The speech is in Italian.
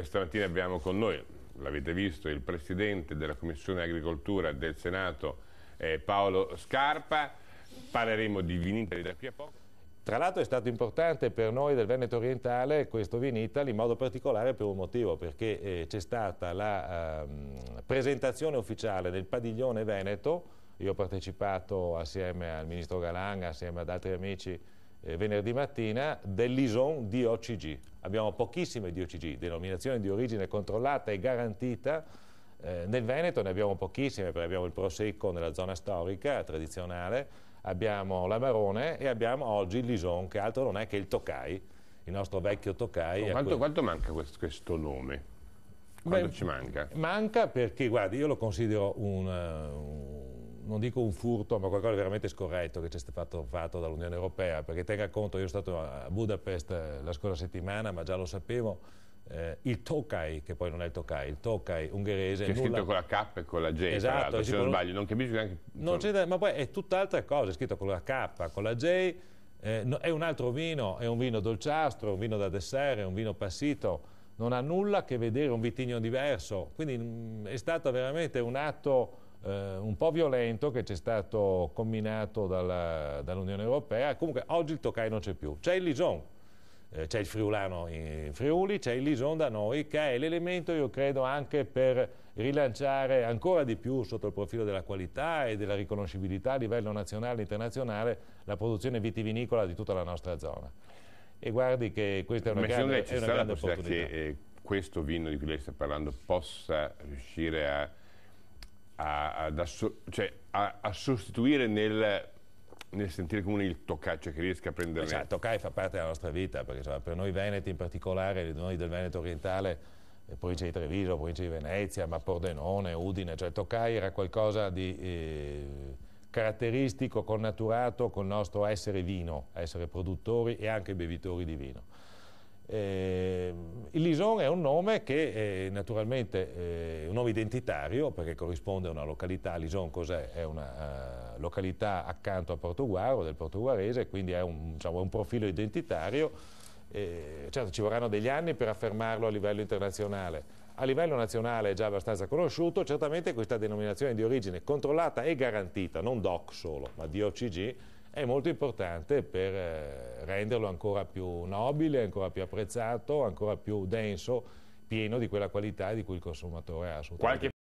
questa mattina abbiamo con noi, l'avete visto, il Presidente della Commissione Agricoltura del Senato, eh, Paolo Scarpa. Parleremo di Vinitali da qui a poco. Tra l'altro è stato importante per noi del Veneto orientale questo Vinitali, in modo particolare per un motivo, perché eh, c'è stata la ehm, presentazione ufficiale del padiglione Veneto, io ho partecipato assieme al Ministro Galanga, assieme ad altri amici, eh, venerdì mattina, dell'ISON di OCG abbiamo pochissime DOCG, denominazione di origine controllata e garantita, eh, nel Veneto ne abbiamo pochissime, perché abbiamo il Prosecco nella zona storica, tradizionale, abbiamo la l'Amarone e abbiamo oggi il Lison, che altro non è che il Tokai, il nostro vecchio Tokai. Oh, quanto, quanto, manca questo, questo nome? Quanto Beh, ci manca? Manca perché, guardi, io lo considero un, un eh, non dico un furto, ma qualcosa di veramente scorretto che ci è stato fatto dall'Unione Europea, perché tenga conto, io sono stato a Budapest eh, la scorsa settimana, ma già lo sapevo, eh, il Tokai, che poi non è il Tokai, il Tokai ungherese... C'è nulla... scritto con la K e con la J, esatto, se non sbaglio, non capisco neanche... Non da... ma poi è tutt'altra cosa, è scritto con la K, con la J, eh, no, è un altro vino, è un vino dolciastro, un vino da dessert, è un vino passito, non ha nulla a che vedere un vitigno diverso, quindi mh, mm, è stato veramente un atto eh, un po' violento che c'è stato combinato dalla, dall'Unione Europea. Comunque oggi il Tokai non c'è più, c'è il Lison, eh, c'è il Friulano in Friuli, c'è il Lison da noi che è l'elemento io credo anche per rilanciare ancora di più sotto il profilo della qualità e della riconoscibilità a livello nazionale e internazionale la produzione vitivinicola di tutta la nostra zona. E guardi che questa è una Ma grande, lei, è una grande opportunità. Che, eh, questo vino di cui lei sta parlando possa riuscire a a, a, cioè, a sostituire nel, nel, sentire comune il tocca, cioè che riesca a prendere... Esatto, il toccai fa parte della nostra vita, perché insomma, per noi veneti in particolare, noi del Veneto orientale, eh, provincia di Treviso, provincia di Venezia, ma Pordenone, Udine, cioè toccai era qualcosa di... Eh, caratteristico, connaturato col nostro essere vino, essere produttori e anche bevitori di vino. Eh, il Lison è un nome che è eh, naturalmente eh, è un nome identitario perché corrisponde a una località, Lison cos'è? È una uh, località accanto a Portoguaro, del portoguarese, quindi è un, diciamo, un profilo identitario. Eh, certo ci vorranno degli anni per affermarlo a livello internazionale. A livello nazionale è già abbastanza conosciuto, certamente questa denominazione di origine controllata e garantita, non DOC solo, ma DOCG, è molto importante per eh, renderlo ancora più nobile, ancora più apprezzato, ancora più denso, pieno di quella qualità di cui il consumatore ha assolutamente Qualche